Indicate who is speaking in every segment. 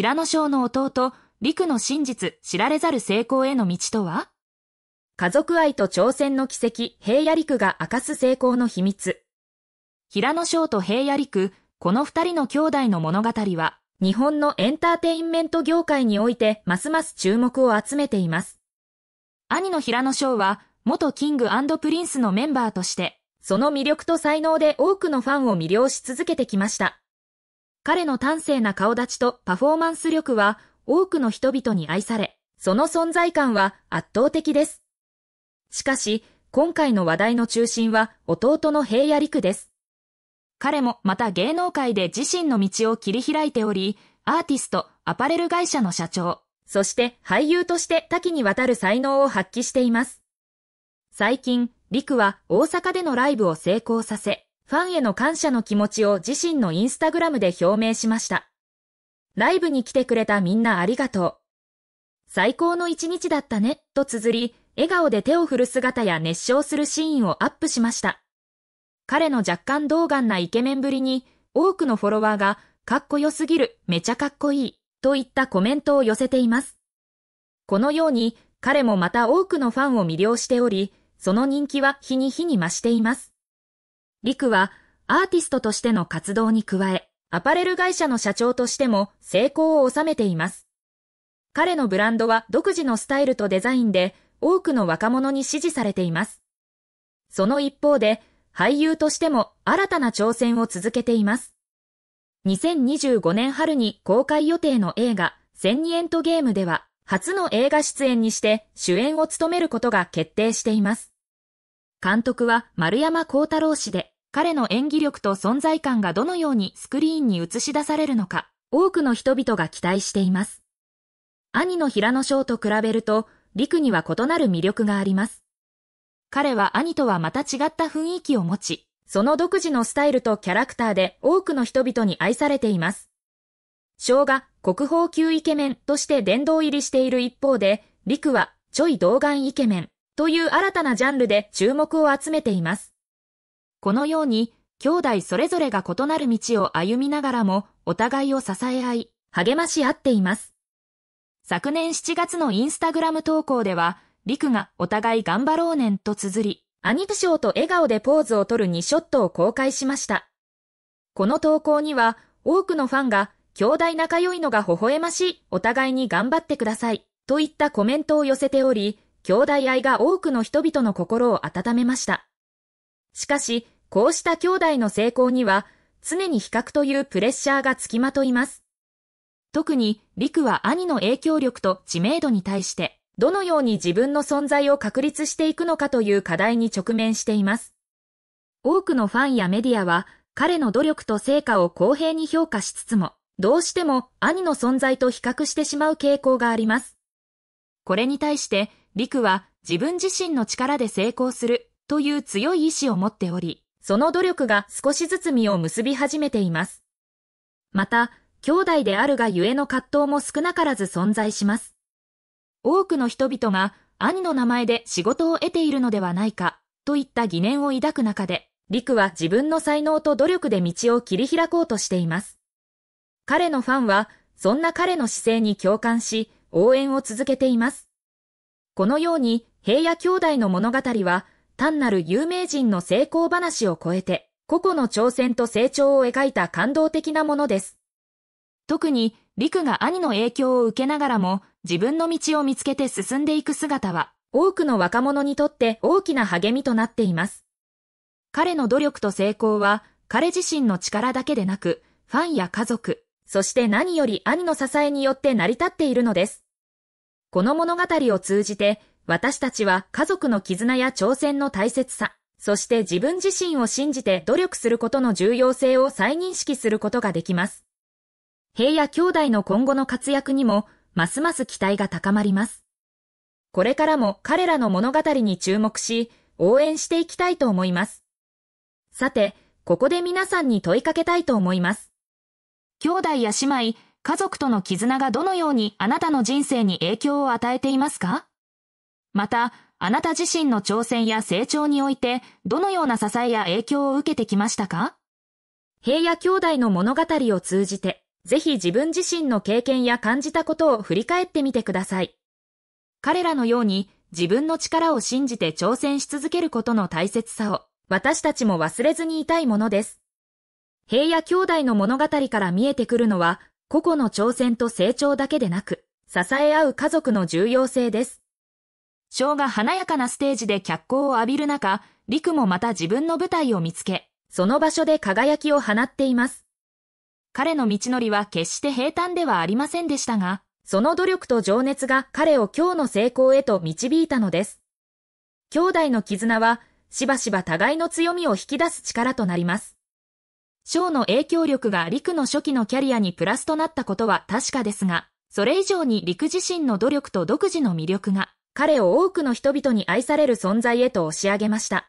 Speaker 1: 平野翔の弟、陸の真実、知られざる成功への道とは家族愛と挑戦の奇跡、平野陸が明かす成功の秘密。平野翔と平野陸、この二人の兄弟の物語は、日本のエンターテインメント業界において、ますます注目を集めています。兄の平野翔は、元キングプリンスのメンバーとして、その魅力と才能で多くのファンを魅了し続けてきました。彼の端正な顔立ちとパフォーマンス力は多くの人々に愛され、その存在感は圧倒的です。しかし、今回の話題の中心は弟の平野陸です。彼もまた芸能界で自身の道を切り開いており、アーティスト、アパレル会社の社長、そして俳優として多岐にわたる才能を発揮しています。最近、陸は大阪でのライブを成功させ、ファンへの感謝の気持ちを自身のインスタグラムで表明しました。ライブに来てくれたみんなありがとう。最高の一日だったね、と綴り、笑顔で手を振る姿や熱唱するシーンをアップしました。彼の若干童顔なイケメンぶりに、多くのフォロワーが、かっこよすぎる、めちゃかっこいい、といったコメントを寄せています。このように、彼もまた多くのファンを魅了しており、その人気は日に日に増しています。リクはアーティストとしての活動に加え、アパレル会社の社長としても成功を収めています。彼のブランドは独自のスタイルとデザインで多くの若者に支持されています。その一方で俳優としても新たな挑戦を続けています。2025年春に公開予定の映画千二エントゲームでは初の映画出演にして主演を務めることが決定しています。監督は丸山幸太郎氏で、彼の演技力と存在感がどのようにスクリーンに映し出されるのか、多くの人々が期待しています。兄の平野翔と比べると、陸には異なる魅力があります。彼は兄とはまた違った雰囲気を持ち、その独自のスタイルとキャラクターで多くの人々に愛されています。翔が国宝級イケメンとして殿堂入りしている一方で、陸はちょい童顔イケメンという新たなジャンルで注目を集めています。このように、兄弟それぞれが異なる道を歩みながらも、お互いを支え合い、励まし合っています。昨年7月のインスタグラム投稿では、リクがお互い頑張ろうねんと綴り、兄ニプと笑顔でポーズを取る2ショットを公開しました。この投稿には、多くのファンが、兄弟仲良いのが微笑ましい、お互いに頑張ってください、といったコメントを寄せており、兄弟愛が多くの人々の心を温めました。しかし、こうした兄弟の成功には、常に比較というプレッシャーが付きまといます。特に、陸は兄の影響力と知名度に対して、どのように自分の存在を確立していくのかという課題に直面しています。多くのファンやメディアは、彼の努力と成果を公平に評価しつつも、どうしても兄の存在と比較してしまう傾向があります。これに対して、陸は自分自身の力で成功するという強い意志を持っており、その努力が少しずつ実を結び始めています。また、兄弟であるがゆえの葛藤も少なからず存在します。多くの人々が兄の名前で仕事を得ているのではないかといった疑念を抱く中で、陸は自分の才能と努力で道を切り開こうとしています。彼のファンは、そんな彼の姿勢に共感し、応援を続けています。このように平野兄弟の物語は単なる有名人の成功話を超えて個々の挑戦と成長を描いた感動的なものです。特に陸が兄の影響を受けながらも自分の道を見つけて進んでいく姿は多くの若者にとって大きな励みとなっています。彼の努力と成功は彼自身の力だけでなくファンや家族、そして何より兄の支えによって成り立っているのです。この物語を通じて、私たちは家族の絆や挑戦の大切さ、そして自分自身を信じて努力することの重要性を再認識することができます。平野兄弟の今後の活躍にも、ますます期待が高まります。これからも彼らの物語に注目し、応援していきたいと思います。さて、ここで皆さんに問いかけたいと思います。兄弟や姉妹、家族との絆がどのようにあなたの人生に影響を与えていますかまた、あなた自身の挑戦や成長において、どのような支えや影響を受けてきましたか平野兄弟の物語を通じて、ぜひ自分自身の経験や感じたことを振り返ってみてください。彼らのように自分の力を信じて挑戦し続けることの大切さを私たちも忘れずにいたいものです。平野兄弟の物語から見えてくるのは、個々の挑戦と成長だけでなく、支え合う家族の重要性です。翔が華やかなステージで脚光を浴びる中、陸もまた自分の舞台を見つけ、その場所で輝きを放っています。彼の道のりは決して平坦ではありませんでしたが、その努力と情熱が彼を今日の成功へと導いたのです。兄弟の絆は、しばしば互いの強みを引き出す力となります。章の影響力が陸の初期のキャリアにプラスとなったことは確かですが、それ以上に陸自身の努力と独自の魅力が、彼を多くの人々に愛される存在へと押し上げました。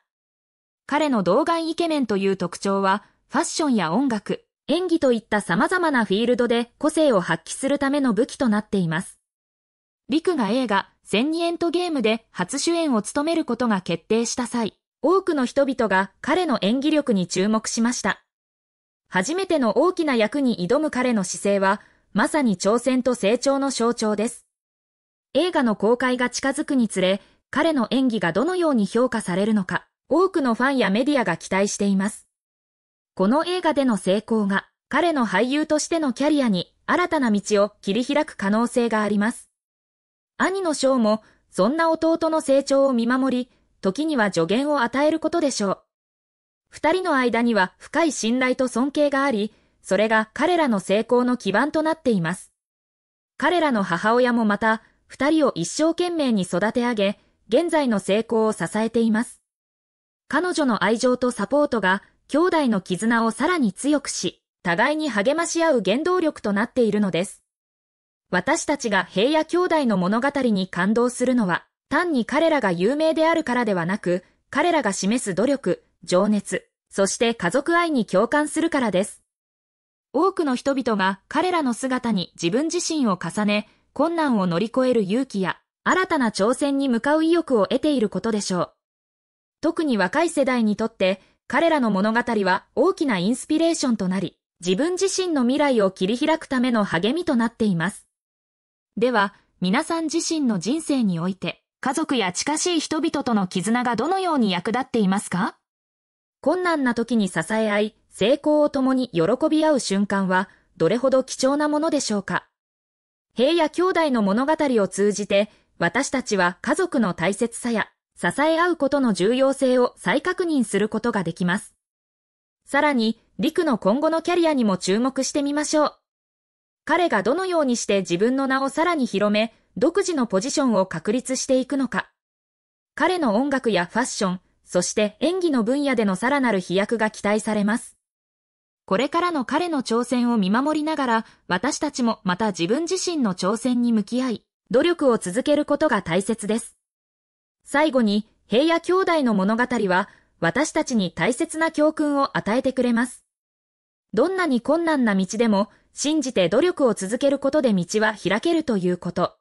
Speaker 1: 彼の童顔イケメンという特徴は、ファッションや音楽、演技といった様々なフィールドで個性を発揮するための武器となっています。陸が映画、千二エントゲームで初主演を務めることが決定した際、多くの人々が彼の演技力に注目しました。初めての大きな役に挑む彼の姿勢は、まさに挑戦と成長の象徴です。映画の公開が近づくにつれ、彼の演技がどのように評価されるのか、多くのファンやメディアが期待しています。この映画での成功が、彼の俳優としてのキャリアに新たな道を切り開く可能性があります。兄の章も、そんな弟の成長を見守り、時には助言を与えることでしょう。二人の間には深い信頼と尊敬があり、それが彼らの成功の基盤となっています。彼らの母親もまた、二人を一生懸命に育て上げ、現在の成功を支えています。彼女の愛情とサポートが、兄弟の絆をさらに強くし、互いに励まし合う原動力となっているのです。私たちが平野兄弟の物語に感動するのは、単に彼らが有名であるからではなく、彼らが示す努力、情熱、そして家族愛に共感するからです。多くの人々が彼らの姿に自分自身を重ね、困難を乗り越える勇気や、新たな挑戦に向かう意欲を得ていることでしょう。特に若い世代にとって、彼らの物語は大きなインスピレーションとなり、自分自身の未来を切り開くための励みとなっています。では、皆さん自身の人生において、家族や近しい人々との絆がどのように役立っていますか困難な時に支え合い、成功を共に喜び合う瞬間は、どれほど貴重なものでしょうか。平野兄弟の物語を通じて、私たちは家族の大切さや、支え合うことの重要性を再確認することができます。さらに、陸の今後のキャリアにも注目してみましょう。彼がどのようにして自分の名をさらに広め、独自のポジションを確立していくのか。彼の音楽やファッション、そして演技の分野でのさらなる飛躍が期待されます。これからの彼の挑戦を見守りながら、私たちもまた自分自身の挑戦に向き合い、努力を続けることが大切です。最後に、平野兄弟の物語は、私たちに大切な教訓を与えてくれます。どんなに困難な道でも、信じて努力を続けることで道は開けるということ。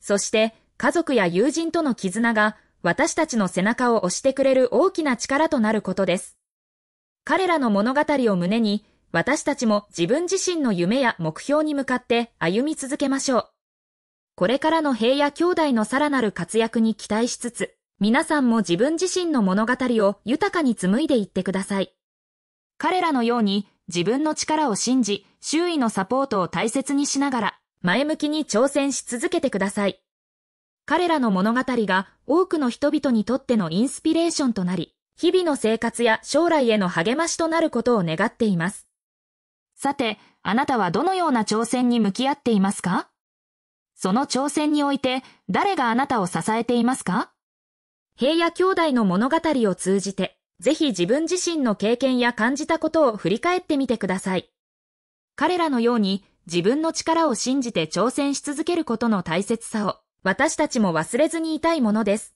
Speaker 1: そして、家族や友人との絆が、私たちの背中を押してくれる大きな力となることです。彼らの物語を胸に、私たちも自分自身の夢や目標に向かって歩み続けましょう。これからの平野兄弟のさらなる活躍に期待しつつ、皆さんも自分自身の物語を豊かに紡いでいってください。彼らのように自分の力を信じ、周囲のサポートを大切にしながら、前向きに挑戦し続けてください。彼らの物語が多くの人々にとってのインスピレーションとなり、日々の生活や将来への励ましとなることを願っています。さて、あなたはどのような挑戦に向き合っていますかその挑戦において誰があなたを支えていますか平野兄弟の物語を通じて、ぜひ自分自身の経験や感じたことを振り返ってみてください。彼らのように自分の力を信じて挑戦し続けることの大切さを私たちも忘れずにいたいものです。